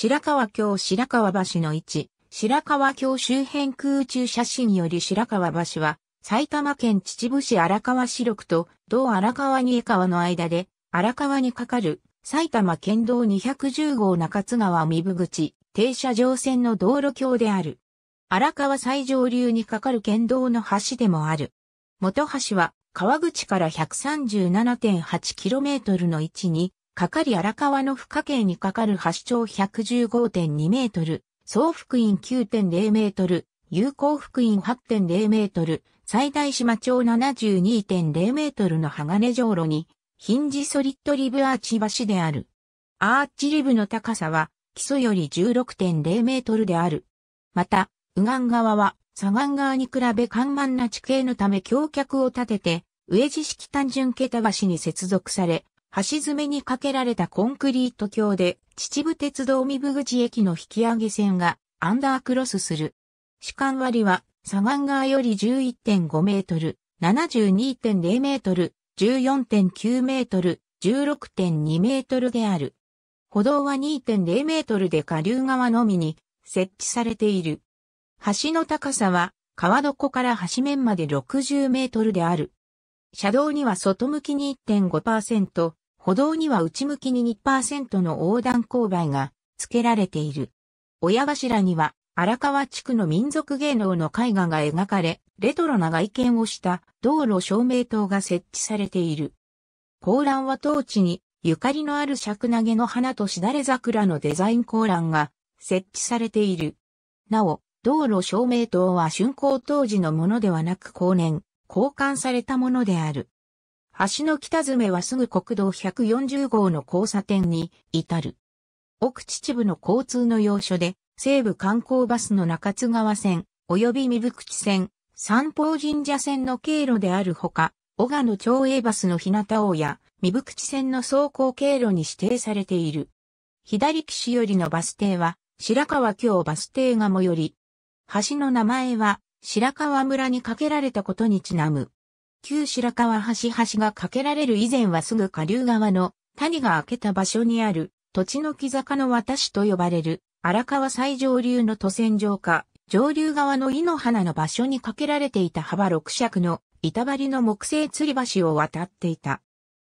白川橋白川橋の位置、白川橋周辺空中写真より白川橋は、埼玉県秩父市荒川市緑と同荒川に江川の間で、荒川に架かる埼玉県道210号中津川三部口停車場線の道路橋である。荒川最上流に架かる県道の橋でもある。元橋は川口から 137.8km の位置にかかり荒川の不可計にかかる橋長115.2メートル、総幅員9.0メートル、有効幅員8.0メートル、最大島町72.0メートルの鋼上路に、ヒンジソリッドリブアーチ橋である。アーチリブの高さは、基礎より16.0メートルである。また、右岸側は、左岸側に比べ緩慢な地形のため橋脚を立てて、上地式単純桁橋に接続され、橋詰めにかけられたコンクリート橋で、秩父鉄道三部口駅の引き上げ線がアンダークロスする。主間割は、左岸側より11.5メートル、72.0メートル、14.9メートル、16.2メートルである。歩道は2.0メートルで下流側のみに設置されている。橋の高さは川床から橋面まで60メートルである。車道には外向きに1.5%、歩道には内向きに2%の横断勾配が付けられている。親柱には荒川地区の民族芸能の絵画が描かれ、レトロな外見をした道路照明灯が設置されている。高欄は当地にゆかりのある尺投げの花としだれ桜のデザイン高欄が設置されている。なお、道路照明灯は竣工当時のものではなく後年、交換されたものである。橋の北詰めはすぐ国道140号の交差点に至る。奥秩父の交通の要所で、西部観光バスの中津川線、及び三福地線、三宝神社線の経路であるほか、小賀の町営バスの日向王や、三福地線の走行経路に指定されている。左岸よりのバス停は、白川京バス停が最寄り。橋の名前は、白川村にかけられたことにちなむ。旧白川橋橋が架けられる以前はすぐ下流側の谷が開けた場所にある土地の木坂の渡しと呼ばれる荒川最上流の渡船上下、上流側の井の花の場所に架けられていた幅6尺の板張りの木製吊り橋を渡っていた。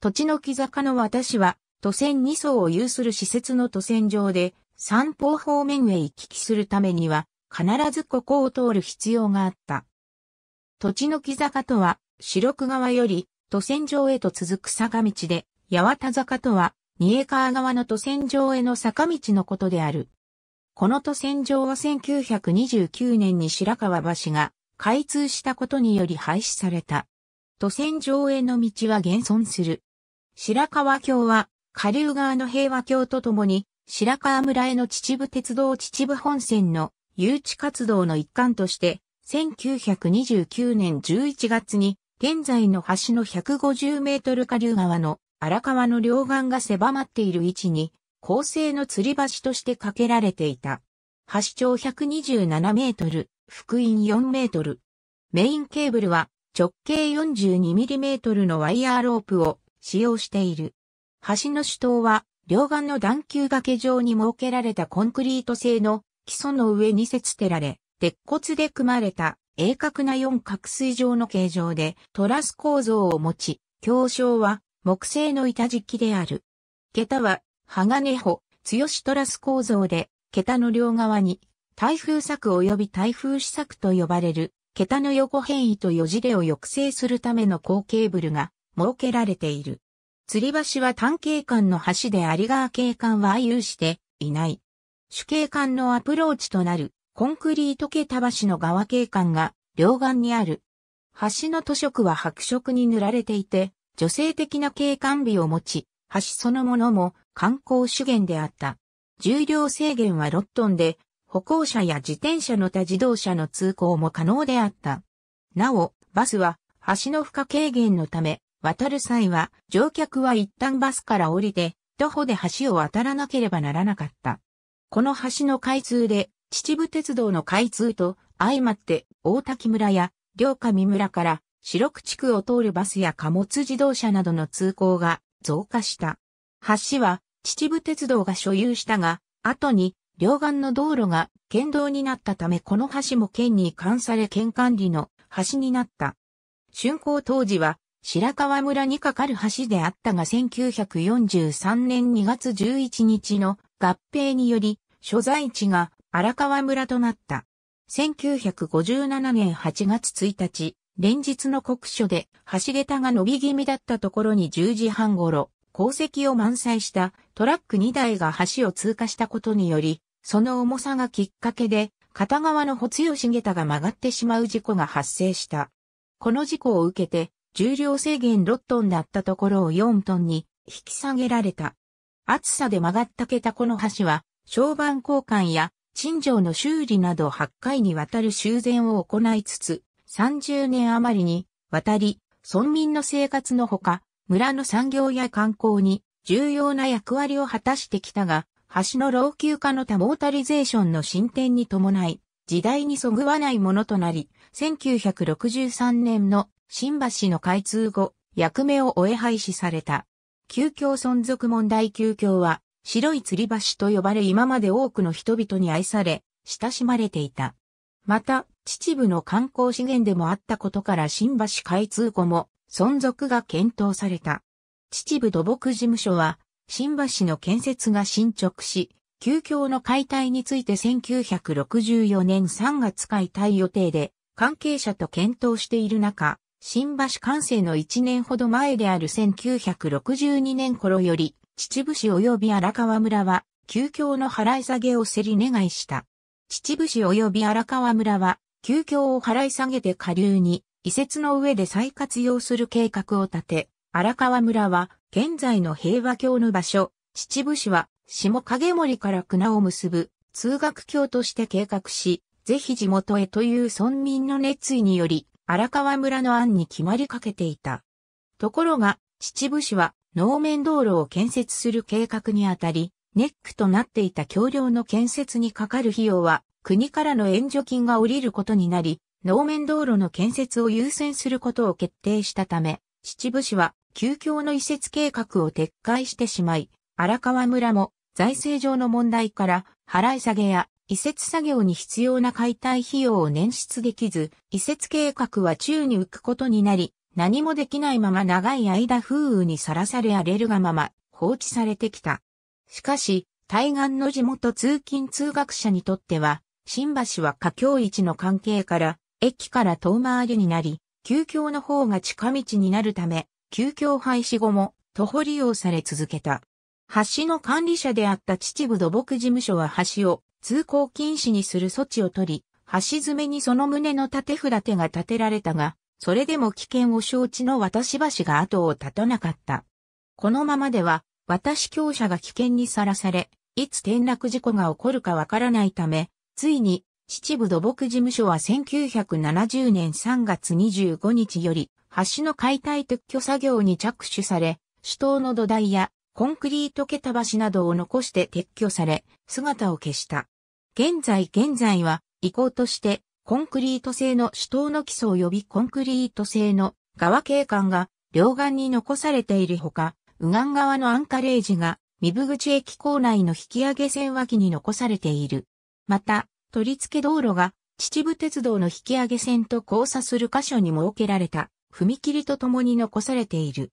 土地の木坂の渡しは、渡船2層を有する施設の渡船上で、三方方面へ行き来するためには、必ずここを通る必要があった。土地の木坂とは、白く川より、都船場へと続く坂道で、八幡坂とは、三重川側の都船場への坂道のことである。この都船場は1929年に白川橋が開通したことにより廃止された。都船場への道は現存する。白川橋は、下流側の平和橋とともに、白川村への秩父鉄道秩父本線の誘致活動の一環として、1929年11月に現在の橋の150メートル下流側の荒川の両岸が狭まっている位置に、構成の吊り橋として架けられていた。橋長127メートル、福音4メートル。メインケーブルは直径42ミリメートルのワイヤーロープを使用している。橋の主塔は両岸の段球崖上に設けられたコンクリート製の基礎の上に設てられ、鉄骨で組まれた鋭角な四角錐状の形状でトラス構造を持ち、強章は木製の板敷きである。桁は鋼穂、強しトラス構造で、桁の両側に、台風柵及び台風施策と呼ばれる、桁の横変異とよじれを抑制するための高ケーブルが設けられている。吊り橋は単景管の橋でありがー景観は有していない。主景管のアプローチとなるコンクリート桁橋の側景観が両岸にある。橋の塗色は白色に塗られていて、女性的な景観美を持ち、橋そのものも観光資源であった。重量制限は6トンで、歩行者や自転車の他自動車の通行も可能であった。なお、バスは橋の負荷軽減のため、渡る際は乗客は一旦バスから降りて、徒歩で橋を渡らなければならなかった。この橋の開通で秩父鉄道の開通と相まって大滝村や両上村から白区地区を通るバスや貨物自動車などの通行が増加した。橋は秩父鉄道が所有したが、後に両岸の道路が県道になったためこの橋も県に移管され県管理の橋になった。竣工当時は白川村に架かる橋であったが1943年2月11日の合併により所在地が荒川村となった。1957年8月1日、連日の国書で橋桁が伸び気味だったところに10時半頃、鉱石を満載したトラック2台が橋を通過したことにより、その重さがきっかけで、片側の穂強し桁が曲がってしまう事故が発生した。この事故を受けて、重量制限6トンだったところを4トンに引き下げられた。暑さで曲がった桁この橋は、小板交換や陳情の修理など8回にわたる修繕を行いつつ、30年余りにわたり、村民の生活のほか、村の産業や観光に重要な役割を果たしてきたが、橋の老朽化の多モータリゼーションの進展に伴い、時代にそぐわないものとなり、1963年の新橋の開通後、役目を終え廃止された。急遽存続問題急遽は、白い吊り橋と呼ばれ今まで多くの人々に愛され、親しまれていた。また、秩父の観光資源でもあったことから新橋開通後も存続が検討された。秩父土木事務所は、新橋の建設が進捗し、旧橋の解体について1964年3月解体予定で、関係者と検討している中、新橋完成の1年ほど前である1962年頃より、秩父市及び荒川村は、旧教の払い下げを競り願いした。秩父市及び荒川村は、旧教を払い下げて下流に、移設の上で再活用する計画を立て、荒川村は、現在の平和郷の場所、秩父市は、下影森から船を結ぶ、通学郷として計画し、ぜひ地元へという村民の熱意により、荒川村の案に決まりかけていた。ところが、秩父市は、能面道路を建設する計画にあたり、ネックとなっていた橋梁の建設にかかる費用は、国からの援助金が下りることになり、能面道路の建設を優先することを決定したため、秩父市は、旧橋の移設計画を撤回してしまい、荒川村も財政上の問題から払い下げや移設作業に必要な解体費用を捻出できず、移設計画は宙に浮くことになり、何もできないまま長い間風雨にさらされ荒れるがまま放置されてきた。しかし、対岸の地元通勤通学者にとっては、新橋は華境市の関係から、駅から遠回りになり、旧橋の方が近道になるため、旧橋廃止後も徒歩利用され続けた。橋の管理者であった秩父土木事務所は橋を通行禁止にする措置を取り、橋詰めにその旨の立て札手が立てられたが、それでも危険を承知の私橋が後を絶たなかった。このままでは、私強者が危険にさらされ、いつ転落事故が起こるかわからないため、ついに、秩父土木事務所は1970年3月25日より、橋の解体撤去作業に着手され、首都の土台やコンクリート桁橋などを残して撤去され、姿を消した。現在現在は、遺構としてコンクリート製の主塔の基礎及びコンクリート製の側景観が両岸に残されているほか、右岸側のアンカレージが三部口駅構内の引き上げ線脇に残されている。また、取り付け道路が秩父鉄道の引き上げ線と交差する箇所に設けられた踏切とともに残されている。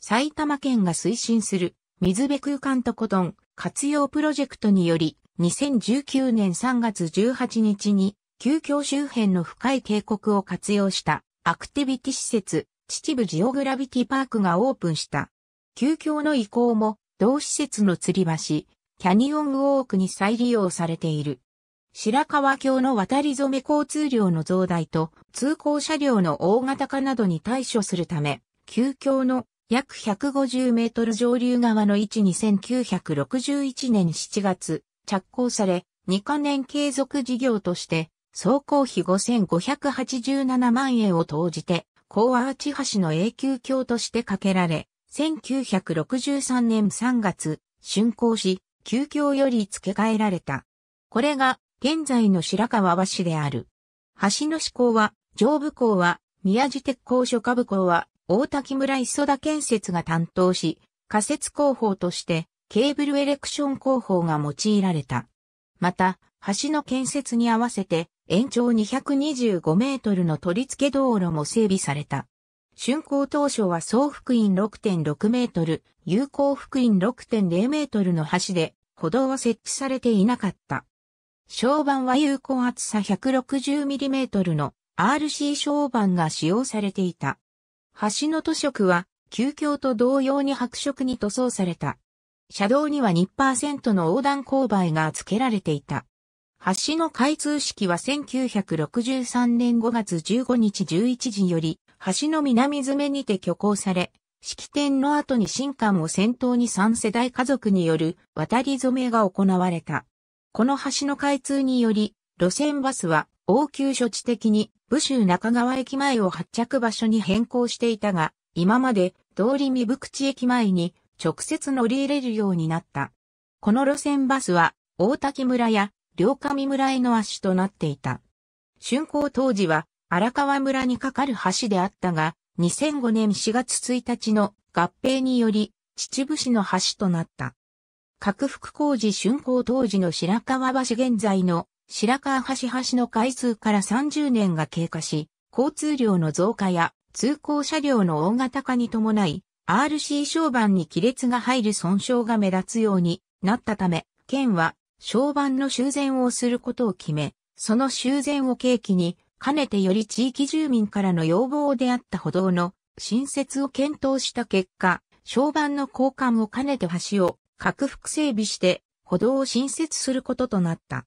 埼玉県が推進する水辺空間とコトン活用プロジェクトにより2019年3月18日に急遽周辺の深い渓谷を活用したアクティビティ施設、秩父ジオグラビティパークがオープンした。急遽の移行も、同施設の吊り橋、キャニオンウォークに再利用されている。白川橋の渡り染め交通量の増大と通行車両の大型化などに対処するため、急遽の約150メートル上流側の位置に1961年7月着工され、2カ年継続事業として総工費5587万円を投じて、高アーチ橋の永久橋として架けられ、1963年3月、竣工し、旧橋より付け替えられた。これが、現在の白川橋である。橋の志向は、上部工は、宮地鉄工所下部工は、大滝村磯田建設が担当し、仮設工法として、ケーブルエレクション工法が用いられた。また、橋の建設に合わせて、延長225メートルの取り付け道路も整備された。竣工当初は総幅員6.6メートル、有効幅員6.0メートルの橋で歩道は設置されていなかった。床板は有効厚さ160ミリメートルの RC 床板が使用されていた。橋の塗色は、旧橋と同様に白色に塗装された。車道には2%の横断勾配が付けられていた。橋の開通式は1963年5月15日11時より、橋の南詰めにて挙行され、式典の後に新館を先頭に3世代家族による渡り染めが行われた。この橋の開通により、路線バスは応急処置的に武州中川駅前を発着場所に変更していたが、今まで通り三部口駅前に直接乗り入れるようになった。この路線バスは大滝村や両上村への足となっていた。竣工当時は荒川村に架かる橋であったが、2005年4月1日の合併により、秩父市の橋となった。拡幅工事竣工当時の白川橋現在の白川橋橋の開通から30年が経過し、交通量の増加や通行車両の大型化に伴い、RC 商板に亀裂が入る損傷が目立つようになったため、県は小版の修繕をすることを決め、その修繕を契機に、かねてより地域住民からの要望であった歩道の新設を検討した結果、小版の交換を兼ねて橋を拡幅整備して歩道を新設することとなった。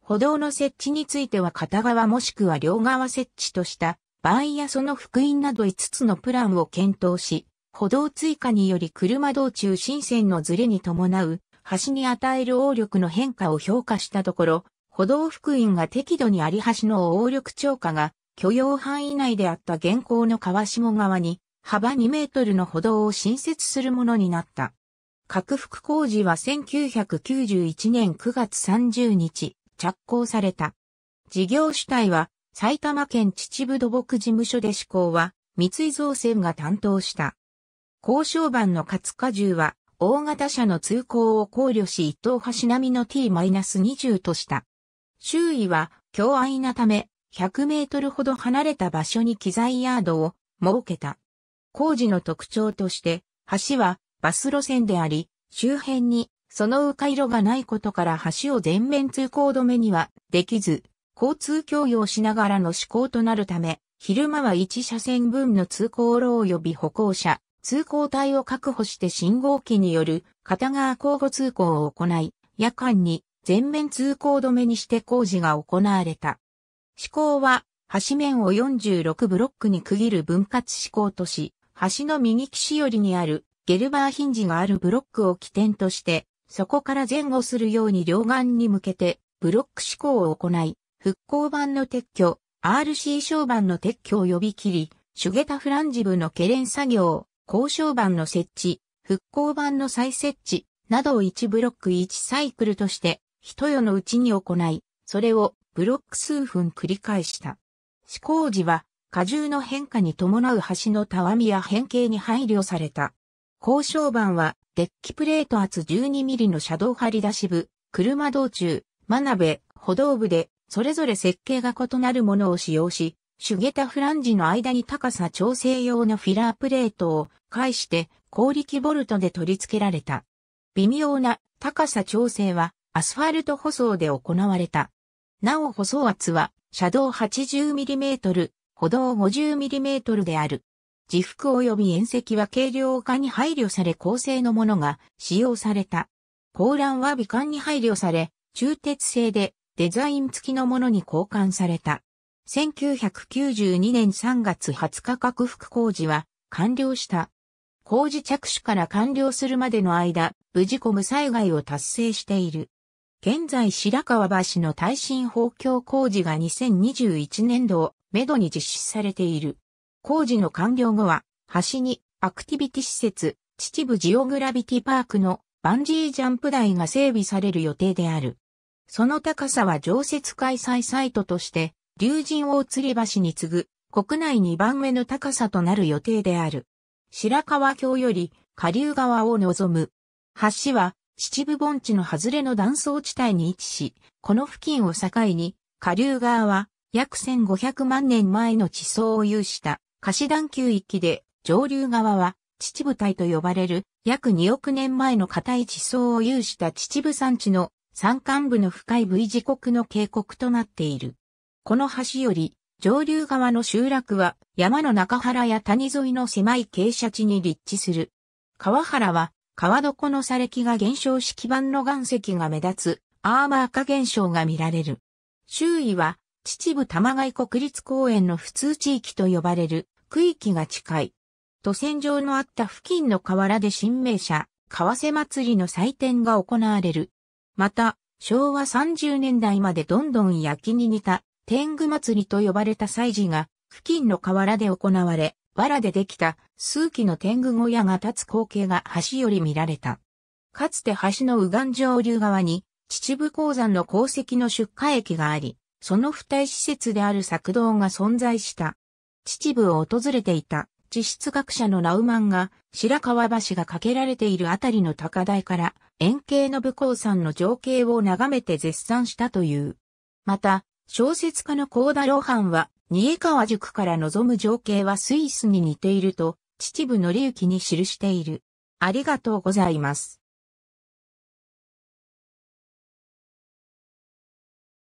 歩道の設置については片側もしくは両側設置とした場合やその福音など5つのプランを検討し、歩道追加により車道中新線のズレに伴う橋に与える応力の変化を評価したところ、歩道福音が適度にあり橋の応力超過が許容範囲内であった現行の川下側に幅2メートルの歩道を新設するものになった。拡幅工事は1991年9月30日着工された。事業主体は埼玉県秩父土木事務所で施行は三井造船が担当した。交渉版の勝荷重は大型車の通行を考慮し一等端並みの T-20 とした。周囲は強愛なため、100メートルほど離れた場所に機材ヤードを設けた。工事の特徴として、橋はバス路線であり、周辺にその迂回路がないことから橋を全面通行止めにはできず、交通供用しながらの施行となるため、昼間は1車線分の通行路及び歩行者、通行帯を確保して信号機による片側交互通行を行い、夜間に全面通行止めにして工事が行われた。施工は、橋面を46ブロックに区切る分割施工とし、橋の右岸寄りにあるゲルバーヒンジがあるブロックを起点として、そこから前後するように両岸に向けてブロック施工を行い、復興版の撤去、RC 商版の撤去を呼び切り、シュゲタフランジブのケレン作業、交渉板の設置、復興板の再設置などを1ブロック1サイクルとして、一夜のうちに行い、それをブロック数分繰り返した。施工時は、荷重の変化に伴う橋のたわみや変形に配慮された。交渉板は、デッキプレート厚1 2ミリの車道張り出し部、車道中、真鍋、歩道部で、それぞれ設計が異なるものを使用し、シュゲタフランジの間に高さ調整用のフィラープレートを介して高力ボルトで取り付けられた。微妙な高さ調整はアスファルト舗装で行われた。なお舗装圧は車道 80mm、歩道 50mm である。自腹及び縁石は軽量化に配慮され構成のものが使用された。高欄は美観に配慮され、中鉄製でデザイン付きのものに交換された。1992年3月20日拡幅工事は完了した。工事着手から完了するまでの間、無事故無災害を達成している。現在白川橋の耐震補強工事が2021年度をめどに実施されている。工事の完了後は、橋にアクティビティ施設、秩父ジオグラビティパークのバンジージャンプ台が整備される予定である。その高さは常設開催サイトとして竜神大吊り橋に次ぐ国内2番目の高さとなる予定である。白川橋より下流側を望む。橋は秩父盆地の外れの断層地帯に位置し、この付近を境に下流側は約1500万年前の地層を有した貸段丘域で上流側は秩父帯と呼ばれる約2億年前の硬い地層を有した秩父山地の山間部の深い V 字谷の渓谷となっている。この橋より、上流側の集落は山の中原や谷沿いの狭い傾斜地に立地する。川原は川床の砂礫が減少し基盤の岩石が目立つアーマー化現象が見られる。周囲は秩父玉貝国立公園の普通地域と呼ばれる区域が近い。渡船場のあった付近の河原で新名車、川瀬祭りの祭典が行われる。また、昭和30年代までどんどん焼きに似た天狗祭りと呼ばれた祭事が付近の河原で行われ、藁でできた数基の天狗小屋が立つ光景が橋より見られた。かつて橋の右岸上流側に秩父鉱山の鉱石の出荷駅があり、その付帯施設である作道が存在した。秩父を訪れていた地質学者のナウマンが白川橋が架けられているあたりの高台から円形の武鉱山の情景を眺めて絶賛したという。また、小説家の高田露伴は、新川塾から望む情景はスイスに似ていると、秩父則之に記している。ありがとうございます。